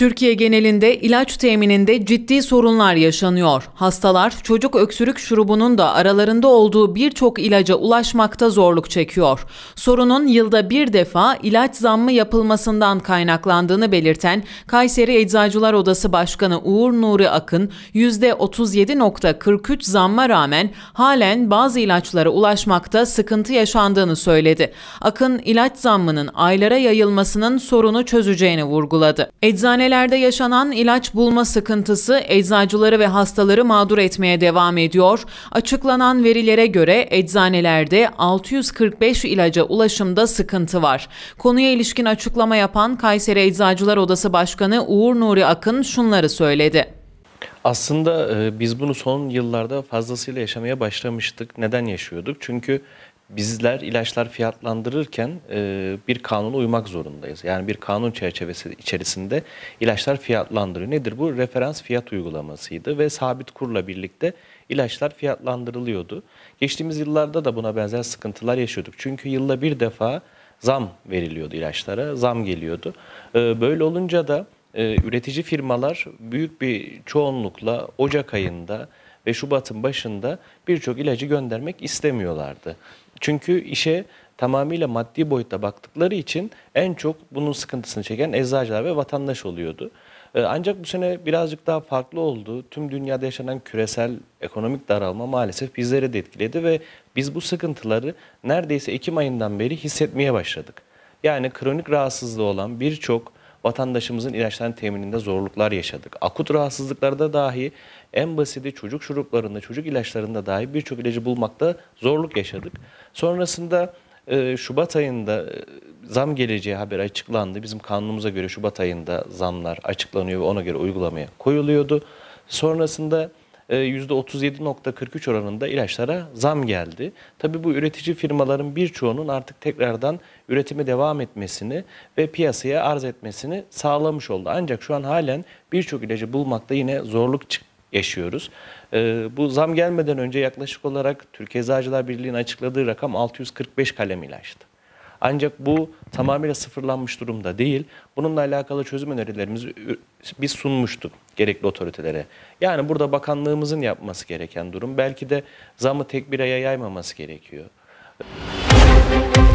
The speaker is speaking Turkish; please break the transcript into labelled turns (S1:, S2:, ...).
S1: Türkiye genelinde ilaç temininde ciddi sorunlar yaşanıyor. Hastalar çocuk öksürük şurubunun da aralarında olduğu birçok ilaca ulaşmakta zorluk çekiyor. Sorunun yılda bir defa ilaç zammı yapılmasından kaynaklandığını belirten Kayseri Eczacılar Odası Başkanı Uğur Nuri Akın, %37.43 zamma rağmen halen bazı ilaçlara ulaşmakta sıkıntı yaşandığını söyledi. Akın ilaç zammının aylara yayılmasının sorunu çözeceğini vurguladı. Eczaneler Hastanelerde yaşanan ilaç bulma sıkıntısı eczacıları ve hastaları mağdur etmeye devam ediyor. Açıklanan verilere göre eczanelerde 645 ilaca ulaşımda sıkıntı var. Konuya ilişkin açıklama yapan Kayseri Eczacılar Odası Başkanı Uğur Nuri Akın şunları söyledi.
S2: Aslında e, biz bunu son yıllarda fazlasıyla yaşamaya başlamıştık. Neden yaşıyorduk? Çünkü bizler ilaçlar fiyatlandırırken e, bir kanuna uymak zorundayız. Yani bir kanun çerçevesi içerisinde ilaçlar fiyatlandırıyor. Nedir bu? Referans fiyat uygulamasıydı ve sabit kurla birlikte ilaçlar fiyatlandırılıyordu. Geçtiğimiz yıllarda da buna benzer sıkıntılar yaşıyorduk. Çünkü yılda bir defa zam veriliyordu ilaçlara, zam geliyordu. E, böyle olunca da e, üretici firmalar büyük bir çoğunlukla Ocak ayında ve Şubat'ın başında birçok ilacı göndermek istemiyorlardı. Çünkü işe tamamıyla maddi boyutta baktıkları için en çok bunun sıkıntısını çeken eczacılar ve vatandaş oluyordu. Ee, ancak bu sene birazcık daha farklı oldu. Tüm dünyada yaşanan küresel ekonomik daralma maalesef bizleri de etkiledi ve biz bu sıkıntıları neredeyse Ekim ayından beri hissetmeye başladık. Yani kronik rahatsızlığı olan birçok vatandaşımızın ilaçların temininde zorluklar yaşadık. Akut rahatsızlıklarda dahi en basiti çocuk şuruplarında, çocuk ilaçlarında dahi birçok ilacı bulmakta zorluk yaşadık. Sonrasında e, Şubat ayında e, zam geleceği haber açıklandı. Bizim kanunumuza göre Şubat ayında zamlar açıklanıyor ve ona göre uygulamaya koyuluyordu. Sonrasında %37.43 e, oranında ilaçlara zam geldi. Tabi bu üretici firmaların birçoğunun artık tekrardan üretimi devam etmesini ve piyasaya arz etmesini sağlamış oldu. Ancak şu an halen birçok ilacı bulmakta yine zorluk yaşıyoruz. E, bu zam gelmeden önce yaklaşık olarak Türkiye Eczacılar Birliği'nin açıkladığı rakam 645 kalem ilaçtı. Ancak bu tamamıyla sıfırlanmış durumda değil. Bununla alakalı çözüm önerilerimizi biz sunmuştuk gerekli otoritelere. Yani burada bakanlığımızın yapması gereken durum belki de zamı tek tekbireye yaymaması gerekiyor. Müzik